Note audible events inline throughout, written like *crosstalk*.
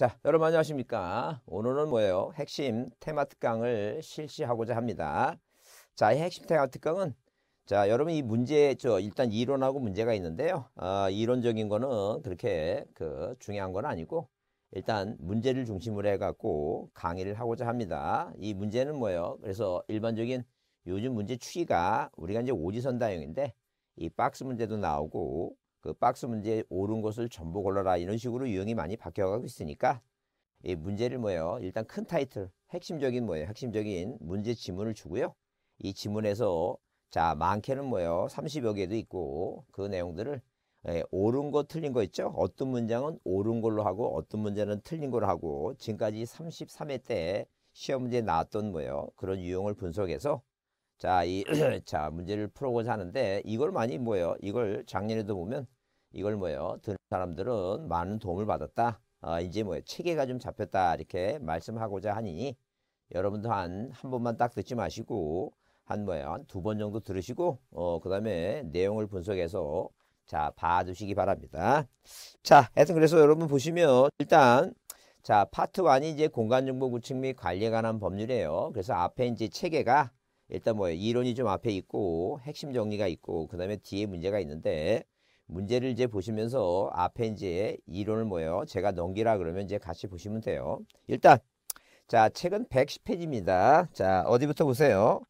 자, 여러분 안녕하십니까? 오늘은 뭐예요? 핵심 테마 특강을 실시하고자 합니다. 자, 이 핵심 테마 특강은 자, 여러분 이 문제 저 일단 이론하고 문제가 있는데요. 아, 이론적인 거는 그렇게 그 중요한 건 아니고 일단 문제를 중심으로 해 갖고 강의를 하고자 합니다. 이 문제는 뭐예요? 그래서 일반적인 요즘 문제 추이가 우리가 이제 오지선 다형인데 이 박스 문제도 나오고 그 박스 문제 옳은 것을 전부 골라라 이런 식으로 유형이 많이 바뀌어가고 있으니까 이 문제를 뭐예요? 일단 큰 타이틀, 핵심적인 뭐예요? 핵심적인 문제 지문을 주고요. 이 지문에서 자 많게는 뭐예요? 30여 개도 있고 그 내용들을 예, 옳은 거 틀린 거 있죠? 어떤 문장은 옳은 걸로 하고 어떤 문제는 틀린 걸로 하고 지금까지 33회 때 시험 문제 나왔던 뭐예요? 그런 유형을 분석해서 자, 이, *clears throat* 자, 문제를 풀고자 어 하는데 이걸 많이 뭐예요? 이걸 작년에도 보면 이걸 뭐예요? 듣는 사람들은 많은 도움을 받았다. 어, 이제 뭐예 체계가 좀 잡혔다. 이렇게 말씀하고자 하니 여러분도 한, 한 번만 딱 듣지 마시고 한 뭐예요? 두번 정도 들으시고 어, 그 다음에 내용을 분석해서 자, 봐주시기 바랍니다. 자, 하여튼 그래서 여러분 보시면 일단 자, 파트 1이 이제 공간정보 구축 및 관리에 관한 법률이에요. 그래서 앞에 이제 체계가 일단 뭐예 이론이 좀 앞에 있고 핵심 정리가 있고 그 다음에 뒤에 문제가 있는데 문제를 이제 보시면서 앞에 이제 이론을 모여 제가 넘기라 그러면 이제 같이 보시면 돼요. 일단 자 책은 110페이지입니다. 자 어디부터 보세요?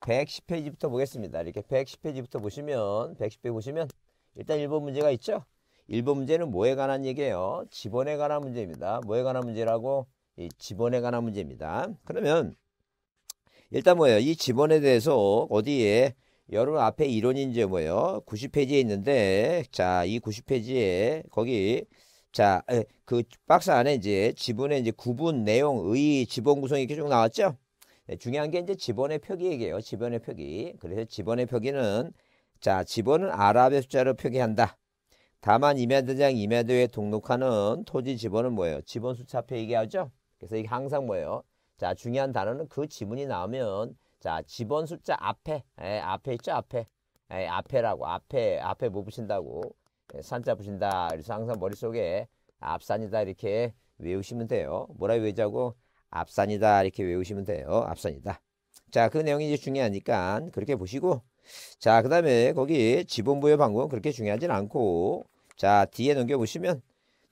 110페이지부터 보겠습니다. 이렇게 110페이지부터 보시면 110페이지 보시면 일단 1번 문제가 있죠? 1번 문제는 뭐에 관한 얘기예요? 지번에 관한 문제입니다. 뭐에 관한 문제라고? 이 지번에 관한 문제입니다. 그러면 일단 뭐예요? 이 지번에 대해서 어디에 여러분 앞에 이론이 이제 뭐예요? 90페이지에 있는데 자, 이 90페이지에 거기 자, 그 박스 안에 이제 지분의 이제 구분 내용, 의, 지분 구성 이렇게 쭉 나왔죠? 네, 중요한 게 이제 지번의 표기얘기예요 지번의 표기. 그래서 지번의 표기는 자, 지번은 아랍의 숫자로 표기한다. 다만 이야대장이야드에 등록하는 토지 지번은 뭐예요? 지번 수차 표기하죠? 얘 그래서 이게 항상 뭐예요? 자, 중요한 단어는 그 지문이 나오면 자, 집원 숫자 앞에, 에, 예, 앞에 있죠, 앞에. 에, 예, 앞에라고, 앞에, 앞에 뭐 붙인다고. 에, 예, 산자 붙인다. 그래서 항상 머릿속에 앞산이다. 이렇게 외우시면 돼요. 뭐라 외우자고? 앞산이다. 이렇게 외우시면 돼요. 앞산이다. 자, 그 내용이 이제 중요하니까 그렇게 보시고. 자, 그 다음에 거기 지본 부여 방법은 그렇게 중요하진 않고. 자, 뒤에 넘겨보시면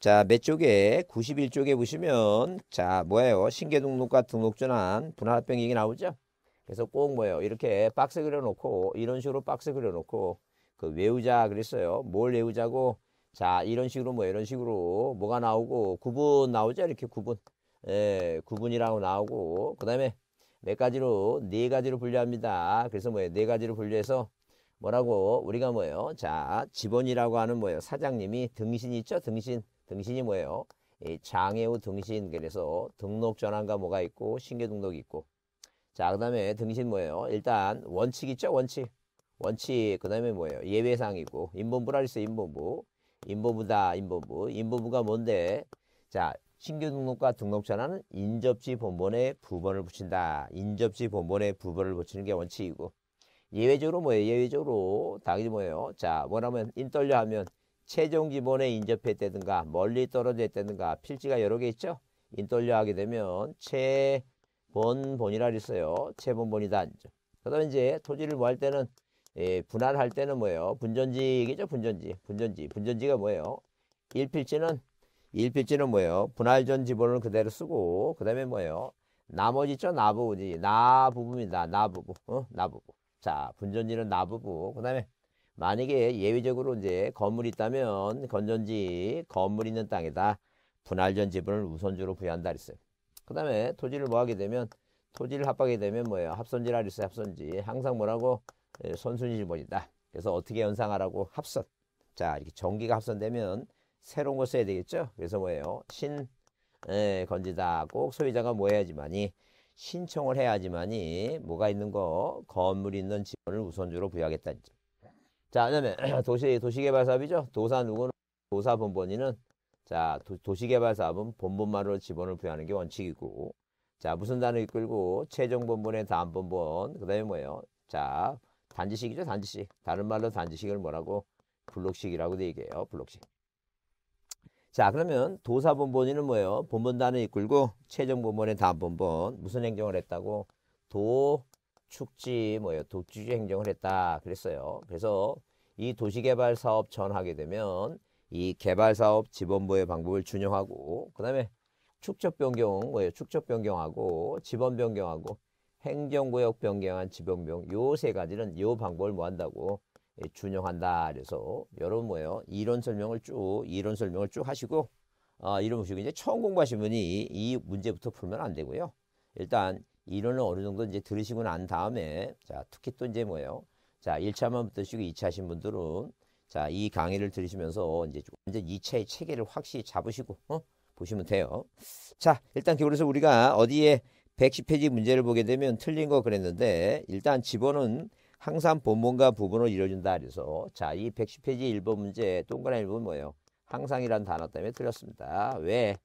자, 몇 쪽에 91쪽에 보시면 자, 뭐예요? 신계 등록과 등록 전환 분할합병 얘기 나오죠? 그래서 꼭 뭐예요? 이렇게 박스 그려놓고 이런 식으로 박스 그려놓고 그 외우자 그랬어요. 뭘 외우자고? 자 이런 식으로 뭐 이런 식으로 뭐가 나오고 구분 나오죠? 이렇게 구분. 예, 구분이라고 나오고 그 다음에 몇 네 가지로 네 가지로 분류합니다. 그래서 뭐예요? 네 가지로 분류해서 뭐라고 우리가 뭐예요? 자 직원이라고 하는 뭐예요? 사장님이 등신 있죠? 등신. 등신이 뭐예요? 장애우 등신 그래서 등록 전환과 뭐가 있고 신계 등록이 있고 자, 그 다음에 등신 뭐예요? 일단 원칙 있죠? 원칙. 원칙, 그 다음에 뭐예요? 예외상이고, 인본부라 그랬어 인본부. 인본부다, 인본부. 인본부가 뭔데? 자, 신규 등록과 등록 전환은 인접지 본본에 부번을 붙인다. 인접지 본본에 부번을 붙이는 게 원칙이고. 예외적으로 뭐예요? 예외적으로 당연히 뭐예요? 자, 뭐라면 인떨려 하면 최종 기본에 인접했다든가 멀리 떨어져 있다든가 필지가 여러 개 있죠? 인떨려 하게 되면 최 번본이라 그랬어요. 체본본이다. 그다음 이제 토지를 뭐 할 때는 예, 분할할 때는 뭐예요? 분전지겠죠? 분전지. 분전지. 분전지가 뭐예요? 일필지는 일필지는 뭐예요? 분할전 지분을 그대로 쓰고 그다음에 뭐예요? 나머지 있죠? 나부지. 나부부입니다. 나부부. 어? 나부부. 자, 분전지는 나부부. 그다음에 만약에 예외적으로 이제 건물이 있다면 건전지 건물 있는 땅에다 분할전 지분을 우선적으로 부여한다 그랬어요. 그 다음에 토지를 뭐 하게 되면 토지를 합하게 되면 뭐예요? 합선지라 그랬 합선지. 항상 뭐라고? 손순위 예, 지번이다. 그래서 어떻게 연상하라고? 합선. 자, 이렇게 전기가 합선되면 새로운 걸 써야 되겠죠? 그래서 뭐예요? 신, 에, 예, 건지다. 꼭 소유자가 뭐 해야지만이 신청을 해야지만이 뭐가 있는 거 건물이 있는 지원을 우선적으로 부여하겠다는 자, 그다음에 *clears throat* 도시 도시개발 사업이죠. 도사 누구는 도사 본본이는 자, 도, 시개발 사업은 본본만으로 지번을 부여하는 게 원칙이고, 자, 무슨 단어 이끌고, 최종 본분의 다음 본분, 그 다음에 뭐예요? 자, 단지식이죠, 단지식. 다른 말로 단지식을 뭐라고? 블록식이라고도 얘기해요, 블록식. 자, 그러면 도사 본본이는 뭐예요? 본본 단어 이끌고, 최종 본본의 다음 본본, 무슨 행정을 했다고? 도, 축지, 뭐예요? 독주지 행정을 했다. 그랬어요. 그래서 이 도시개발 사업 전하게 되면, 이 개발사업 지번부의 방법을 준용하고 그 다음에 축적 변경 뭐예요? 축적 변경하고 지번 변경하고 행정구역 변경한 지원 변경 요세 가지는 요 방법을 뭐 한다고 예, 준용한다 그래서 여러분 뭐예요? 이론 설명을 쭉 이론 설명을 쭉 하시고 아, 이런 보시고 이제 처음 공부하신 분이 이 문제부터 풀면 안 되고요. 일단 이론을 어느 정도 이제 들으시고 난 다음에 자 특히 또 이제 뭐예요? 자 1차만 붙으시고 2차 하신 분들은 자, 이 강의를 들으시면서 이제 완전 2차의 체계를 확실히 잡으시고 어? 보시면 돼요. 자, 일단 기 그래서 우리가 어디에 110페이지 문제를 보게 되면 틀린 거 그랬는데 일단 집어는 항상 본문과 부분을 이루어준다 그래서 자, 이 110페이지 1번 문제 동그란미 1번 뭐예요? 항상이란 단어 때문에 틀렸습니다. 왜?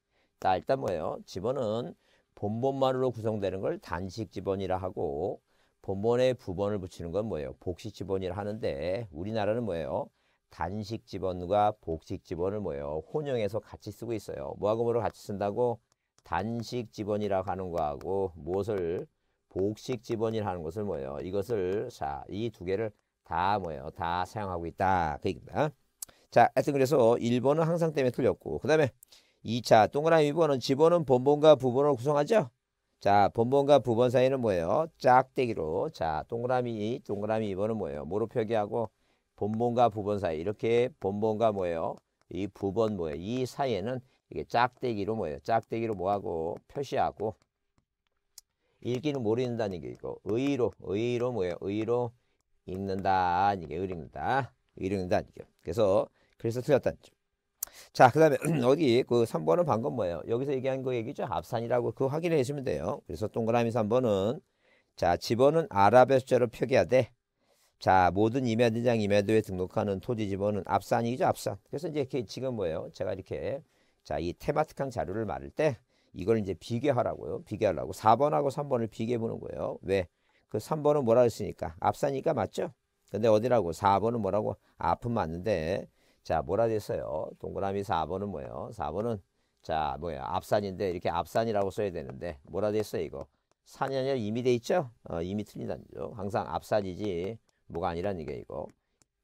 자, 일단 뭐예요? 집어는 본본만으로 구성되는 걸 단식 집원이라 하고 본본에 부번을 붙이는 건 뭐예요? 복식 집원이라 하는데 우리나라는 뭐예요? 단식 집어과 복식 집어을 모여 혼용해서 같이 쓰고 있어요. 뭐하고 뭐로 같이 쓴다고? 단식 집어이라고 하는 거하고 무엇을 복식 집어이라 하는 것을 모여 이것을 자, 이 두 개를 다 모여 다 사용하고 있다. 그 얘기입니다. 자, 하여튼 그래서 1번은 항상 때문에 틀렸고 그 다음에 2차 동그라미 2번은 집어은 본본과 부본을 구성하죠. 자, 본본과 부본 사이는 뭐예요? 짝대기로. 자, 동그라미 동그라미 2번은 뭐예요? 뭐로 표기하고 본본과 부본 사이 이렇게 본본과 뭐예요? 이 부본 뭐예요? 이 사이에는 이게 짝대기로 뭐예요? 짝대기로 뭐하고 표시하고 읽기는 모르는다는 얘기고 의로 의로 뭐예요? 의로 읽는다 이게 의읽는다 의읽는다 이게 그래서 그래서 틀렸다는 점. 자, *clears throat* 그 다음에 어디 그 3번은 방금 뭐예요? 여기서 얘기한 거 얘기죠? 합산이라고 그거 확인해 주시면 돼요. 그래서 동그라미 3번은 자, 집어는 아랍의 숫자로 표기하되 자, 모든 임야대장 임야도에 등록하는 토지 지번은 앞산이죠, 앞산. 그래서 이제 지금 뭐예요? 제가 이렇게 자, 이 테마틱한 자료를 말할 때 이걸 이제 비교하라고요. 비교하라고. 4번하고 3번을 비교해 보는 거예요. 왜? 그 3번은 뭐라 했으니까 앞산이니까 맞죠? 근데 어디라고? 4번은 뭐라고? 앞은 아, 맞는데 자, 뭐라 됐어요? 동그라미 4번은 뭐예요? 4번은 자, 뭐야? 앞산인데 이렇게 앞산이라고 써야 되는데 뭐라 됐어요, 이거? 산이 아니라 이미 돼 있죠? 어, 이미 틀린다죠. 항상 앞산이지 뭐가 아니라는 얘기야 이거.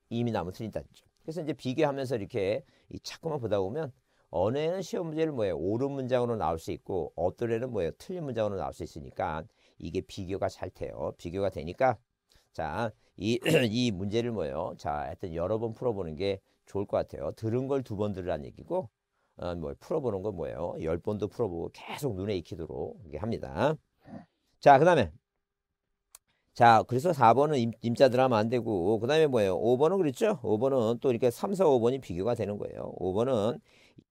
이미 남은 틀린다 그래서 이제 비교하면서 이렇게 이 자꾸만 보다 보면 어느 애는 시험 문제를 뭐예요? 옳은 문장으로 나올 수 있고 어떤 애는 뭐예요? 틀린 문장으로 나올 수 있으니까 이게 비교가 잘 돼요. 비교가 되니까 자, 이, *clears throat* 이 문제를 뭐예요? 자, 하여튼 여러 번 풀어보는 게 좋을 것 같아요. 들은 걸 두 번 들으라는 얘기고 어, 뭐 풀어보는 건 뭐예요? 열 번도 풀어보고 계속 눈에 익히도록 합니다. 자, 그 다음에 자, 그래서 4번은 임, 자 드라마 안 되고, 그 다음에 뭐예요? 5번은 그랬죠? 5번은 또 이렇게 3, 4, 5번이 비교가 되는 거예요. 5번은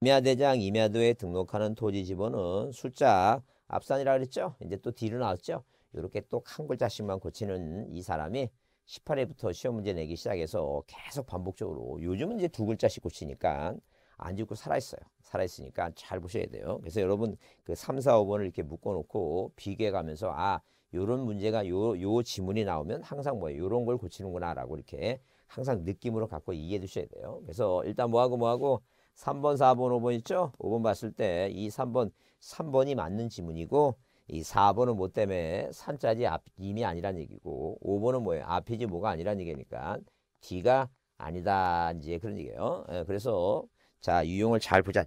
임야대장, 임야도에 등록하는 토지 지번은 숫자 앞산이라 그랬죠? 이제 또 뒤로 나왔죠? 이렇게 또 한 글자씩만 고치는 이 사람이 18회부터 시험 문제 내기 시작해서 계속 반복적으로 요즘은 이제 두 글자씩 고치니까 안 짓고 살아있어요. 살아있으니까 잘 보셔야 돼요. 그래서 여러분 그 3, 4, 5번을 이렇게 묶어놓고 비교해가면서 아, 요런 문제가 요, 요 지문이 나오면 항상 뭐예요? 요런 걸 고치는구나라고 이렇게 항상 느낌으로 갖고 이해해 주셔야 돼요. 그래서 일단 뭐하고 뭐하고 3번, 4번, 5번 있죠? 5번 봤을 때 이 3번, 3번이 맞는 지문이고 이 4번은 뭐 때문에 산자지 앞임이 아니란 얘기고 5번은 뭐예요? 앞이지 뭐가 아니란 얘기니까 D가 아니다 이제 그런 얘기예요. 예, 그래서 자 유형을 잘 보자.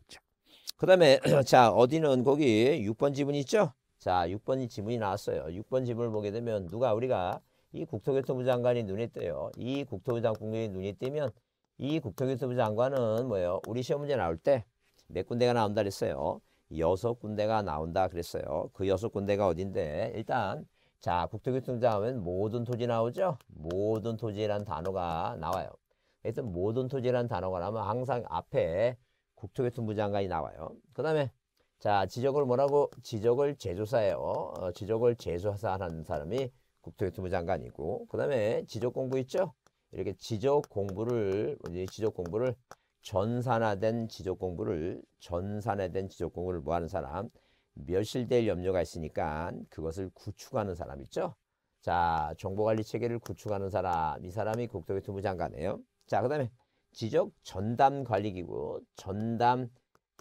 그 다음에 *clears throat* 자 어디는 거기 6번 지문 있죠? 자, 6번이 지문이 나왔어요. 6번 지문을 보게 되면 누가 우리가 이 국토교통부 장관이 눈에 띄요. 이 국토부 장관이 눈에 띄면 이 국토교통부 장관은 뭐예요? 우리 시험 문제 나올 때몇 네 군데가 나온다 그랬어요. 여섯 군데가 나온다 그랬어요. 그 여섯 군데가 어딘데? 일단 자, 국토교통부장 하면 모든 토지 나오죠? 모든 토지란 단어가 나와요. 하여튼 모든 토지란 단어가 나오면 항상 앞에 국토교통부 장관이 나와요. 그 다음에 자, 지적을 뭐라고? 지적을 재조사해요. 어, 지적을 재조사하는 사람이 국토교통부 장관이고, 그 다음에 지적 공부 있죠? 이렇게 지적 공부를, 지적 공부를 전산화된 지적 공부를, 전산화된 지적 공부를 뭐 하는 사람? 멸실될 염려가 있으니까 그것을 구축하는 사람 있죠? 자, 정보관리 체계를 구축하는 사람, 이 사람이 국토교통부 장관이에요. 자, 그 다음에 지적 전담 관리기구, 전담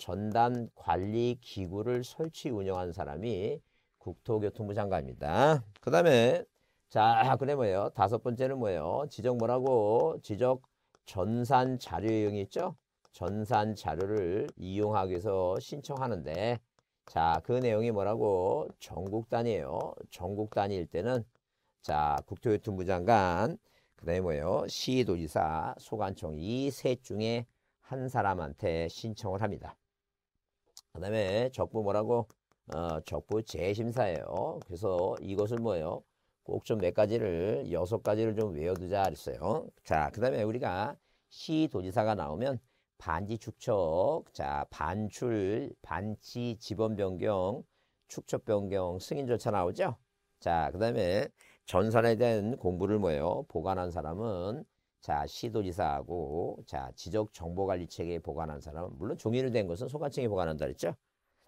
전담 관리 기구를 설치 운영한 사람이 국토교통부 장관입니다. 그 다음에 자 그래 뭐예요? 다섯 번째는 뭐예요? 지적 뭐라고? 지적 전산 자료 용이 있죠? 전산 자료를 이용하기 위해서 신청하는데 자 그 내용이 뭐라고? 전국 단위예요. 전국 단위일 때는 자 국토교통부 장관 그 다음에 뭐예요? 시도지사 소관청 이 셋 중에 한 사람한테 신청을 합니다. 그 다음에 적부 뭐라고? 어, 적부 재심사예요. 그래서 이것을 뭐예요? 꼭 좀몇 네 가지를, 여섯 가지를 좀 외워두자 그랬어요. 자, 그 다음에 우리가 시도지사가 나오면 반지 축척, 자, 반출, 반치 지번 변경, 축척 변경, 승인 절차 나오죠? 자, 그 다음에 전산에 대한 공부를 뭐예요? 보관한 사람은 자 시도지사하고 자 지적 정보관리 체계에 보관한 사람은 물론 종이로 된 것은 소관청이 보관한다 그랬죠.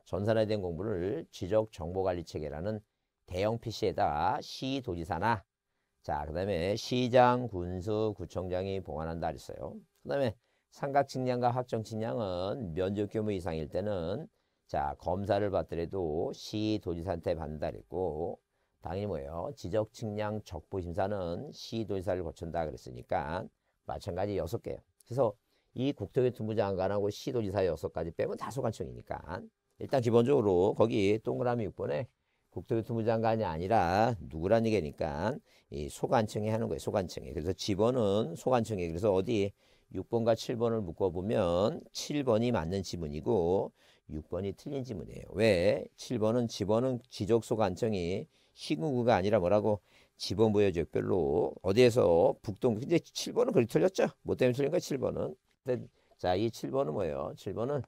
전산화된 공부를 지적 정보관리 체계라는 대형 PC에다 시도지사나 자 그다음에 시장 군수 구청장이 보관한다 그랬어요. 그다음에 삼각 측량과 확정 측량은 면적 규모 이상일 때는 자 검사를 받더라도 시도지사한테 받는다 그랬고 당연히 뭐예요? 지적 측량 적부 심사는 시도지사를 거친다 그랬으니까 마찬가지 여섯 개예요. 그래서 이 국토교통부 장관하고 시도지사 여섯 가지 빼면 다소관청이니까 일단 기본적으로 거기 동그라미 6번에 국토교통부 장관이 아니라 누구란 얘기니까 이 소관청이 하는 거예요. 소관청이. 그래서 지번은 소관청이. 그래서 어디 6번과 7번을 묶어보면 7번이 맞는 지문이고 6번이 틀린 지문이에요. 왜? 7번은 지번은 지적소관청이 시구구가 아니라 뭐라고 집어보여줘 별로 어디에서 북동 근데 7번은 그리 틀렸죠 뭐 때문에 틀린 거야 7번은 자이 7번은 뭐예요 7번은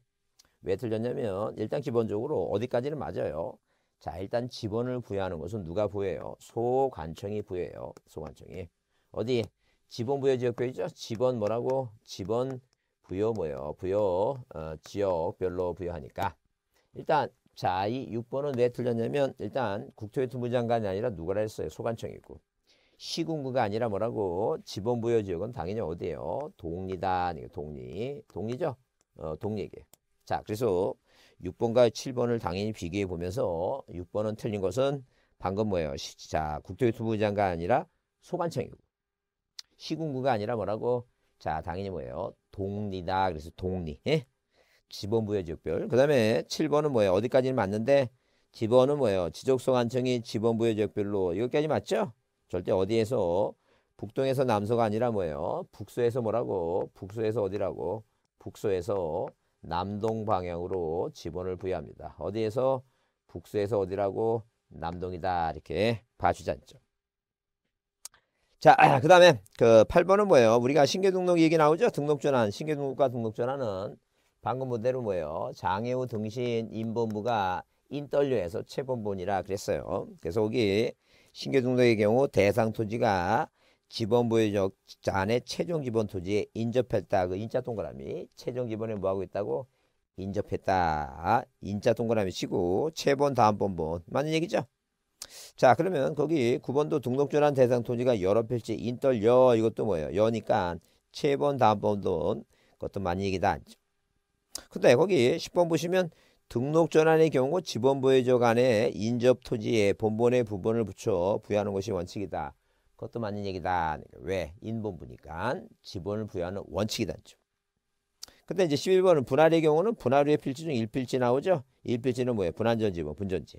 왜 틀렸냐면 일단 기본적으로 어디까지는 맞아요 자 일단 지번을 부여하는 것은 누가 부여해요 소관청이 부여해요 소관청이 어디 지번 부여 지역별이죠 지번 뭐라고 지번 부여 뭐예요 부여 어, 지역별로 부여하니까 일단 자, 이 6번은 왜 틀렸냐면 일단 국토교통부 장관이 아니라 누가라 했어요? 소관청이고. 시군구가 아니라 뭐라고? 지번부여 지역은 당연히 어디예요? 동리다. 동리. 동리죠? 어, 동리에게. 자, 그래서 6번과 7번을 당연히 비교해 보면서 6번은 틀린 것은 방금 뭐예요? 시, 자, 국토교통부 장관 이 아니라 소관청이고. 시군구가 아니라 뭐라고? 자, 당연히 뭐예요? 동리다. 그래서 동리. 예? 지번부의 지역별. 그 다음에 7번은 뭐예요? 어디까지는 맞는데 지번은 뭐예요? 지적성 안청이 지번부의 지역별로 여기까지 맞죠? 절대 어디에서 북동에서 남서가 아니라 뭐예요? 북서에서 뭐라고? 북서에서 어디라고? 북서에서 남동 방향으로 지번을 부여합니다. 어디에서? 북서에서 어디라고? 남동이다. 이렇게 봐주지 않죠. 자, *clears throat* 그 다음에 그 8번은 뭐예요? 우리가 신규 등록 얘기 나오죠? 등록 전환, 신규 등록과 등록 전환은 방금 본대로 뭐예요? 장애우 등신 인본부가 인떨류에서최본본이라 그랬어요. 그래서 여기 신경중독의 경우 대상 토지가 지번부의 적안에 최종 지번 토지에 인접했다. 그 인자 동그라미 최종 지번에 뭐하고 있다고? 인접했다. 인자 동그라미 치고 최본 다음 본본 맞는 얘기죠? 자 그러면 거기 9번도 등록전환 대상 토지가 여러 필지 인떨려 이것도 뭐예요? 여니까 최본 다음 본본 그것도 맞는 얘기다. 근데 거기 10번 보시면 등록 전환의 경우 지번 부유조간에 인접 토지에 본본의 부분을 붙여 부여하는 것이 원칙이다. 그것도 맞는 얘기다. 그러니까 왜? 인본부니까 지번을 부여하는 원칙이다. 근데 이제 11번은 분할의 경우는 분할 후에 필지 중 1필지 나오죠. 1필지는 뭐예요? 분할전지뭐 분전지.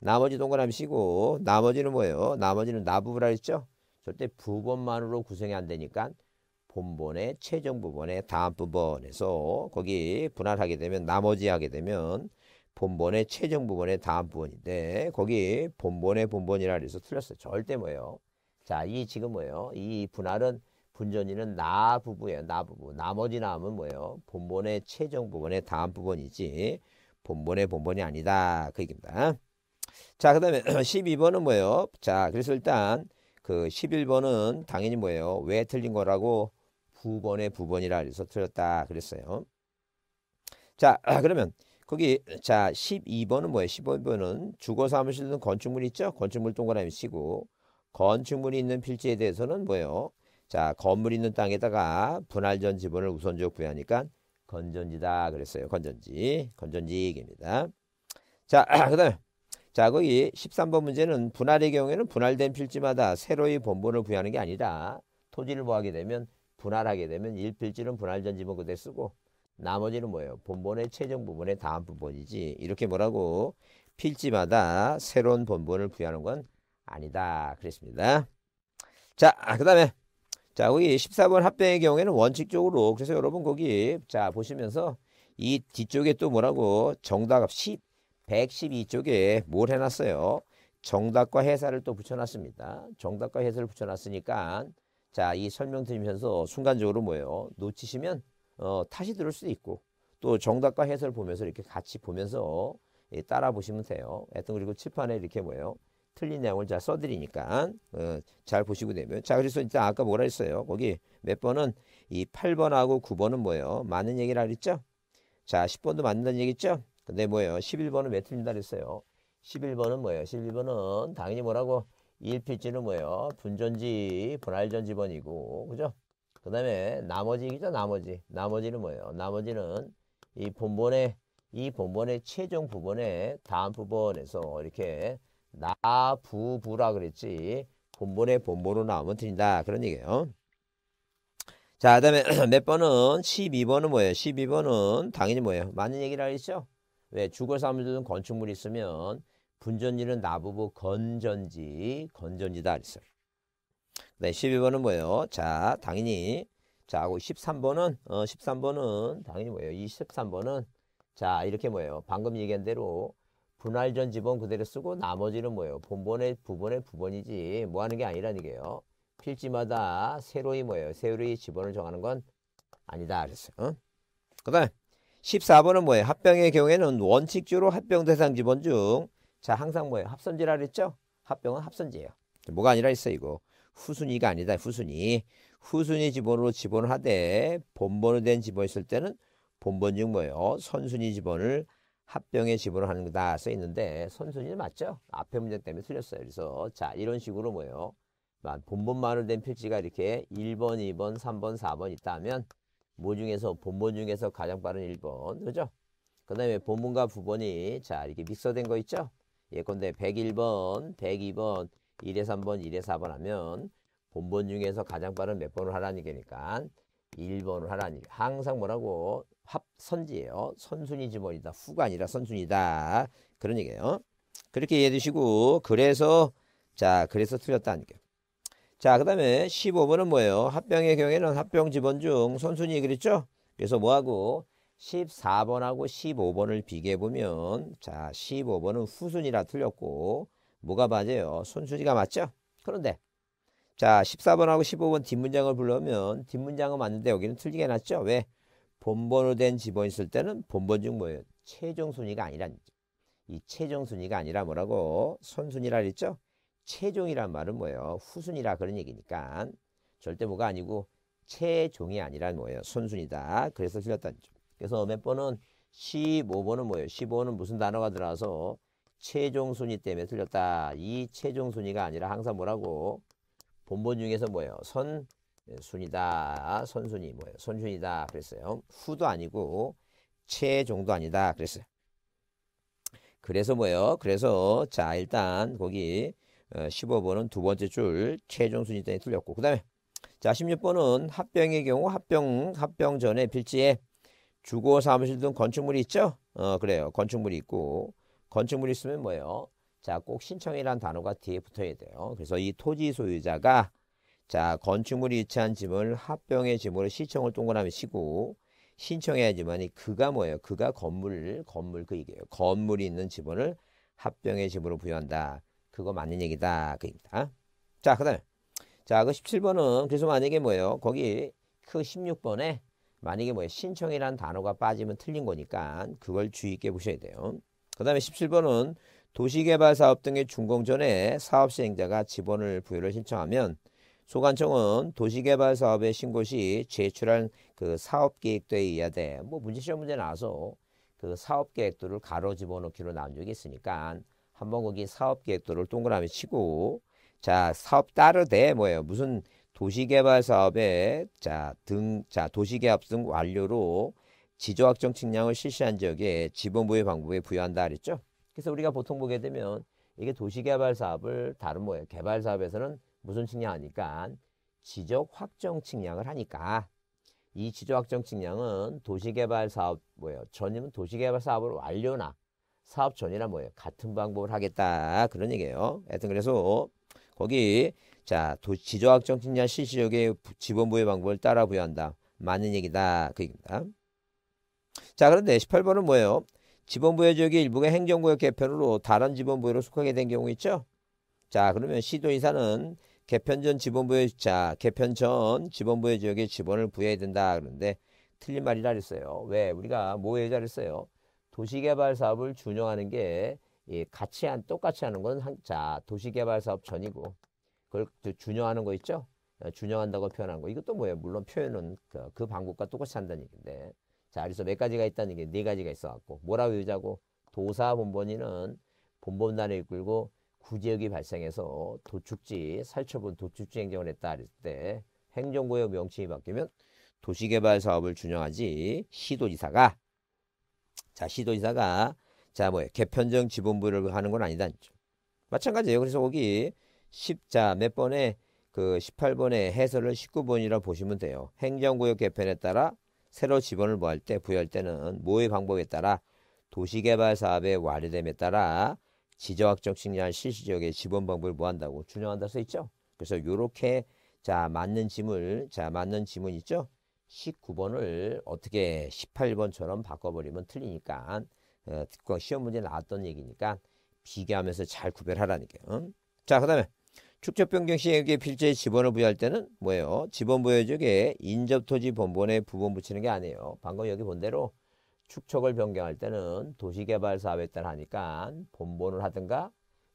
나머지 동그라미 쉬고 나머지는 뭐예요? 나머지는 나부분할 했죠. 절대 부번만으로 구성이 안 되니까 본본의 최종 부분의 다음 부분에서 거기 분할하게 되면 나머지 하게 되면 본본의 최종 부분의 다음 부분인데 거기 본본의 본본이라 그래서 틀렸어요. 절대 뭐예요. 자, 이 지금 뭐예요? 이 분할은 분전이는 나 부부예요. 나 부부. 나머지 남은 뭐예요? 본본의 최종 부분의 다음 부분이지 본본의 본본이 아니다. 그 얘기입니다. 자, 그 다음에 12번은 뭐예요? 자, 그래서 일단 그 11번은 당연히 뭐예요? 왜 틀린 거라고 9번의 부분이라 그래서 틀렸다 그랬어요. 자 *clears throat* 그러면 거기 자 12번은 뭐예요? 12번은 주거 사무실은 건축물 있죠? 건축물 동그라미 치고 건축물이 있는 필지에 대해서는 뭐예요? 자 건물이 있는 땅에다가 분할전 지분을 우선적 으 부여하니까 건전지다 그랬어요. 건전지 건전지입니다. 자 *clears throat* 그다음 에자 거기 13번 문제는 분할의 경우에는 분할된 필지마다 새로이본분을 부여하는 게아니다 토지를 뭐하게 되면 분할하게 되면 1필지는 분할전지문 그대로 쓰고 나머지는 뭐예요? 본본의 최종 부분의 다음 부분이지. 이렇게 뭐라고 필지마다 새로운 본본을 부여하는 건 아니다. 그랬습니다. 자, 아, 그 다음에 자, 거기 14번 합병의 경우에는 원칙적으로 그래서 여러분 거기 자, 보시면서 이 뒤쪽에 또 뭐라고 정답 10, 112쪽에 뭘 해놨어요? 정답과 해사를 또 붙여놨습니다. 정답과 해사를 붙여놨으니까 자, 이 설명드리면서 순간적으로 뭐예요? 놓치시면 어, 다시 들을 수도 있고 또 정답과 해설 보면서 이렇게 같이 보면서 예, 따라 보시면 돼요. 하여튼 그리고 칠판에 이렇게 뭐예요? 틀린 내용을 잘 써드리니까 어, 잘 보시고 되면 자 그래서 일단 아까 뭐라 했어요? 거기 몇 번은 이 8번하고 9번은 뭐예요? 맞는 얘기를하랬죠자 10번도 맞는다는 얘기죠? 근데 뭐예요? 11번은 왜 틀린다 그랬어요? 11번은 뭐예요? 11번은 당연히 뭐라고 ELPG는 뭐예요? 분전지, 분할전지번이고 그죠? 그 다음에 나머지이죠 나머지. 나머지는 뭐예요? 나머지는 이 본본의 이 본본의 최종 부분에 다음 부분에서 이렇게 나부부라 그랬지 본본의 본본으로 나오면 된다 그런 얘기예요. 자, 그 다음에 *clears throat* 몇 번은 12번은 뭐예요? 12번은 당연히 뭐예요? 맞는 얘기라 그랬죠? 왜? 주거 사무소는 건축물이 있으면 분전지는 나부부 건전지, 건전지다 그랬어요. 네, 12번은 뭐예요? 자, 당연히 자, 하고 13번은 어 13번은 당연히 뭐예요? 2 3번은 자, 이렇게 뭐예요? 방금 얘기한 대로 분할전 지번 그대로 쓰고 나머지는 뭐예요? 본번의 부본의 부본이지 뭐 하는 게 아니라는 게요. 필지마다 새로이 뭐예요? 새로이 지번을 정하는 건 아니다 그랬어요. 응? 그다음 14번은 뭐예요? 합병의 경우에는 원칙적으로 합병 대상 지번 중 자, 항상 뭐예요? 합선지라 그랬죠? 합병은 합선지예요. 뭐가 아니라 있어 이거. 후순위가 아니다. 후순위. 후순위 지번으로 지번을 하되 본번으로 된 지번이 있을 때는 본번 중 뭐예요? 선순위 지번을 합병에 지번을 하는 거다 써 있는데 선순위는 맞죠? 앞에 문제 때문에 틀렸어요. 그래서 자, 이런 식으로 뭐예요? 본번만으로된 필지가 이렇게 1번, 2번, 3번, 4번 있다면 뭐 중에서 본번 중에서 가장 빠른 1번. 그죠? 그 다음에 본문과 부본이 자, 이렇게 믹서된 거 있죠? 예컨대 101번, 102번, 1에서 3번, 1에서 4번 하면 본번 중에서 가장 빠른 몇 번을 하라는 얘기니까 1번을 하라는 얘기. 항상 뭐라고 합선지예요. 선순위 지번이다. 후가 아니라 선순위다. 그런 얘기예요. 그렇게 이해해 주시고 그래서 자 그래서 틀렸다는 얘기예요. 자, 그 다음에 15번은 뭐예요? 합병의 경우에는 합병 지번 중 선순위 그랬죠? 그래서 뭐하고 14번하고 15번을 비교해 보면 자 15번은 후순이라 틀렸고 뭐가 맞아요? 손수지가 맞죠? 그런데 자 14번하고 15번 뒷문장을 불러면 오 뒷문장은 맞는데 여기는 틀리게 났죠? 왜? 본번으로 된 집어이 있을 때는 본번 중 뭐예요? 최종 순위가 아니라 이 최종 순위가 아니라 뭐라고? 손순위라 그랬죠? 최종이란 말은 뭐예요? 후순위라 그런 얘기니까 절대 뭐가 아니고 최종이 아니라 뭐예요? 손순위다 그래서 틀렸다는 점. 그래서 몇 번은 15번은 뭐예요? 15번은 무슨 단어가 들어와서 최종 순위 때문에 틀렸다. 이 최종 순위가 아니라 항상 뭐라고? 본본 중에서 뭐예요? 선순위다 예, 선순위 뭐예요? 선순위다 그랬어요. 후도 아니고 최종도 아니다 그랬어요. 그래서 뭐예요? 그래서 자 일단 거기 15번은 어, 두 번째 줄 최종 순위 때문에 틀렸고 그 다음에 자 16번은 합병의 경우 합병 합병 전에 필지에 주거 사무실 등 건축물이 있죠? 어, 그래요. 건축물이 있고 건축물이 있으면 뭐예요? 자, 꼭 신청이란 단어가 뒤에 붙어야 돼요. 그래서 이 토지 소유자가 자, 건축물이 위치한 집을 합병의 집으로 시청을 동그라미 치고 신청해야지만 이 그가 뭐예요? 그가 건물, 건물 그 얘기예요. 건물이 있는 지분을 합병의 지분으로 부여한다. 그거 맞는 얘기다. 그입니다. 자, 그 다음에. 자, 그 17번은 그래서 만약에 뭐예요? 거기 그 16번에 만약에 뭐에 신청이라는 단어가 빠지면 틀린 거니까 그걸 주의 있게 보셔야 돼요. 그 다음에 17번은 도시개발사업 등의 준공 전에 사업시행자가 지원을 부여를 신청하면 소관청은 도시개발사업의 신고 시 제출한 그 사업계획도에 의하되 뭐 문제시험 문제 나와서 그 사업계획도를 가로 집어넣기로 나온 적이 있으니까 한번 거기 사업계획도를 동그라미 치고 자 사업 따르되 뭐예요 무슨 도시개발 사업에 자, 등, 자, 도시개발 등 완료로 지조확 정측량을 실시한 지역에 지분 부의 방법에 부여한다 그랬죠. 그래서 우리가 보통 보게 되면 이게 도시개발 사업을 다른 뭐예요. 개발 사업에서는 무슨 측량하니까 지적 확정 측량을 하니까 이 지적 확정 측량은 도시개발 사업 뭐예요. 전임은 도시개발 사업을 완료나 사업 전이나 뭐예요. 같은 방법을 하겠다 그런 얘기예요. 하여튼 그래서 거기 자, 도, 지조학적 진단 실시적의 지번 부여 방법을 따라 부여한다. 맞는 얘기다. 그 얘기입니다. 자, 그런데 18번은 뭐예요? 지번 부여 지역의 일부가 행정구역 개편으로 다른 지번 부여로 속하게 된 경우 있죠? 자, 그러면 시도 이사는 개편 전지번 부여 자, 개편 전지번 부여 지역에 지번을 부여해야 된다. 그런데 틀린 말이라 그랬어요. 왜? 우리가 뭐에 잘했어요? 도시개발 사업을 준용하는 게 예, 같이 한 똑같이 하는 건 한, 자, 도시개발 사업 전이고 그걸 그 준영하는 거 있죠? 어, 준영한다고 표현한 거. 이것도 뭐예요? 물론 표현은 그, 그 방법과 똑같이 한다는 얘기인데. 자, 그래서 몇 가지가 있다는 게 네 가지가 있어갖고. 뭐라고 외우자고? 도사 본본이는 본본단을 이끌고 구제역이 발생해서 도축지, 살처분 도축지 행정을 했다 그랬을 때 행정구역 명칭이 바뀌면 도시개발 사업을 준영하지 시도지사가 자 시도지사가 자 뭐예요 개편정 지분부를 하는 건 아니다 마찬가지예요 그래서 거기 십자 몇 번에 그 18번의 해설을 19번이라 보시면 돼요. 행정구역 개편에 따라 새로 지번을 모할 때 부여할 때는 모의 방법에 따라 도시개발 사업의 완료됨에 따라 지정학적 측량 실시 적의지번 방법을 모한다고 준용한다 써 있죠. 그래서 요렇게 자 맞는 지문 자 맞는 지문 있죠. 19번을 어떻게 18번처럼 바꿔버리면 틀리니까 어, 시험 문제 나왔던 얘기니까 비교하면서 잘 구별하라니까요. 자, 그 다음에 축적 변경 시행액필지에 지번을 부여할 때는 뭐예요? 지번 부여적에 인접토지 본본에 부분 붙이는 게 아니에요. 방금 여기 본 대로 축척을 변경할 때는 도시개발 사업에 따라 하니까 본본을 하든가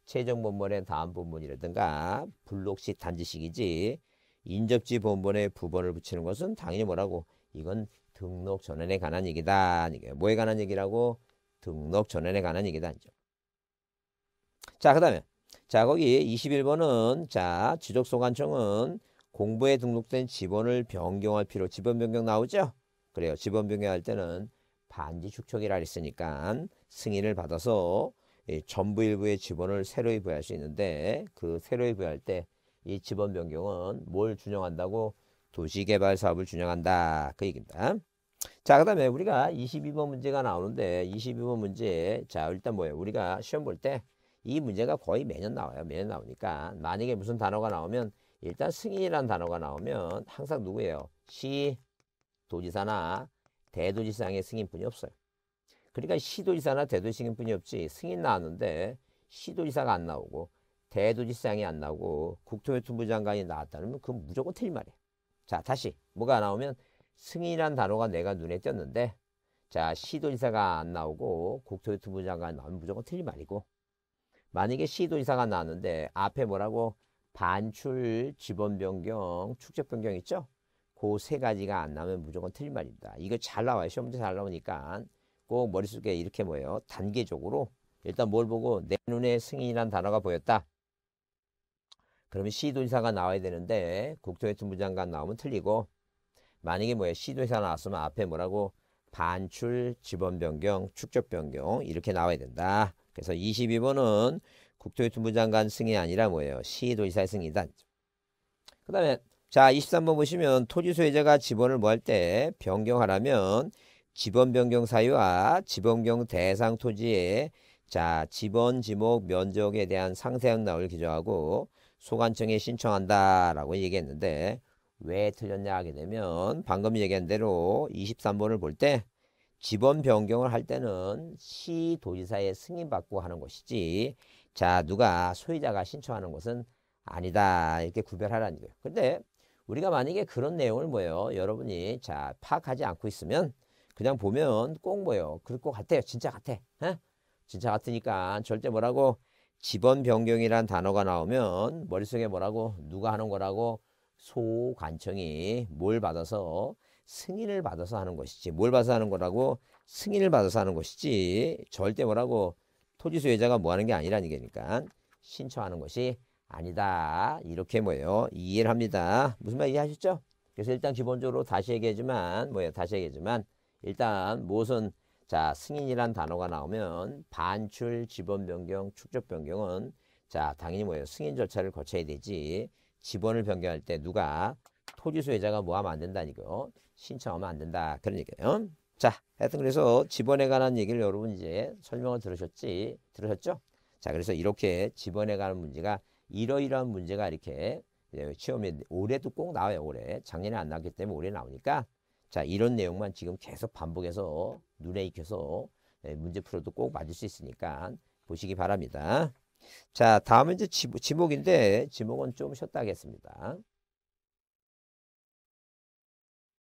최종 본본의 다음 본본이라든가 블록식 단지식이지 인접지 본본에 부분을 붙이는 것은 당연히 뭐라고 이건 등록 전환에 관한 얘기다. 뭐에 관한 얘기라고 등록 전환에 관한 얘기다. 자, 그 다음에 자, 거기 21번은 자, 지적소관청은 공부에 등록된 지번을 변경할 필요, 지번 변경 나오죠? 그래요. 지번 변경할 때는 반지 축척이라 했으니까 승인을 받아서 예, 전부 일부의 지번을 새로이 부여할 수 있는데 그 새로이 부여할 때 이 지번 변경은 뭘 준용한다고 도시개발 사업을 준용한다 그 얘기입니다. 자, 그 다음에 우리가 22번 문제가 나오는데 22번 문제 자 일단 뭐예요? 우리가 시험 볼때 이 문제가 거의 매년 나와요. 매년 나오니까 만약에 무슨 단어가 나오면 일단 승인이라는 단어가 나오면 항상 누구예요? 시 도지사나 대도지사의 승인뿐이 없어요. 그러니까 시도지사나 대도지사뿐이 없지 승인 나왔는데 시도지사가 안 나오고 대도지사장이 안 나오고 국토교통부 장관이 나왔다면 그건 무조건 틀린 말이에요. 자 다시 뭐가 나오면 승인이란 단어가 내가 눈에 띄었는데 자 시도지사가 안 나오고 국토교통부 장관이 나오면 무조건 틀린 말이고 만약에 C도 이상한 나왔는데 앞에 뭐라고 반출, 지번 변경, 축적 변경 있죠? 그 세 가지가 안 나오면 무조건 틀린 말입니다. 이거 잘 나와요. 시험 문제 잘 나오니까 꼭 머릿속에 이렇게 뭐예요? 단계적으로 일단 뭘 보고 내 눈에 승인이란 단어가 보였다. 그러면 시도지사가 나와야 되는데 국토교통부 장관 나오면 틀리고 만약에 뭐예요? 시도지사 나왔으면 앞에 뭐라고 반출, 지번 변경, 축적 변경 이렇게 나와야 된다. 그래서 22번은 국토교통부 장관 승이 아니라 뭐예요? 시도지사 승이다. 그 다음에 자 23번 보시면 토지소유자가 지번을 뭐할때 변경하라면 지번 변경 사유와 지번 경 대상 토지의 자 지번 지목 면적에 대한 상세한 나올 기조하고 소관청에 신청한다라고 얘기했는데 왜 틀렸냐 하게 되면 방금 얘기한 대로 23번을 볼때 지번 변경을 할 때는 시도지사의 승인받고 하는 것이지 자 누가 소유자가 신청하는 것은 아니다 이렇게 구별하라는 거예요. 근데 우리가 만약에 그런 내용을 뭐예요 여러분이 자 파악하지 않고 있으면 그냥 보면 꼭 뭐예요 그럴 것 같아요 진짜 같아 에? 예? 진짜 같으니까 절대 뭐라고 지번 변경이란 단어가 나오면 머릿속에 뭐라고 누가 하는 거라고 소관청이 뭘 받아서 승인을 받아서 하는 것이지 뭘 받아서 하는 거라고 승인을 받아서 하는 것이지 절대 뭐라고 토지 소유자가 뭐 하는 게 아니라는 게니까 신청하는 것이 아니다 이렇게 뭐예요 이해를 합니다 무슨 말 이해하셨죠 그래서 일단 기본적으로 다시 얘기하지만 뭐예요 다시 얘기하지만 일단 무엇은 자 승인이란 단어가 나오면 반출 지번 변경 축적 변경은 자 당연히 뭐예요 승인 절차를 거쳐야 되지 지번을 변경할 때 누가 토지 소유자가 뭐 하면 안 된다니까요 신청하면 안 된다. 그런 얘기예요. 자, 하여튼 그래서 집원에 관한 얘기를 여러분 이제 설명을 들으셨지? 들으셨죠? 자, 그래서 이렇게 집원에 관한 문제가 이러이러한 문제가 이렇게 시험에 올해도 꼭 나와요. 올해. 작년에 안 나왔기 때문에 올해 나오니까 자, 이런 내용만 지금 계속 반복해서 눈에 익혀서 예, 문제 풀어도 꼭 맞을 수 있으니까 보시기 바랍니다. 자, 다음은 이제 지목인데 지목은 좀 쉬었다 하겠습니다.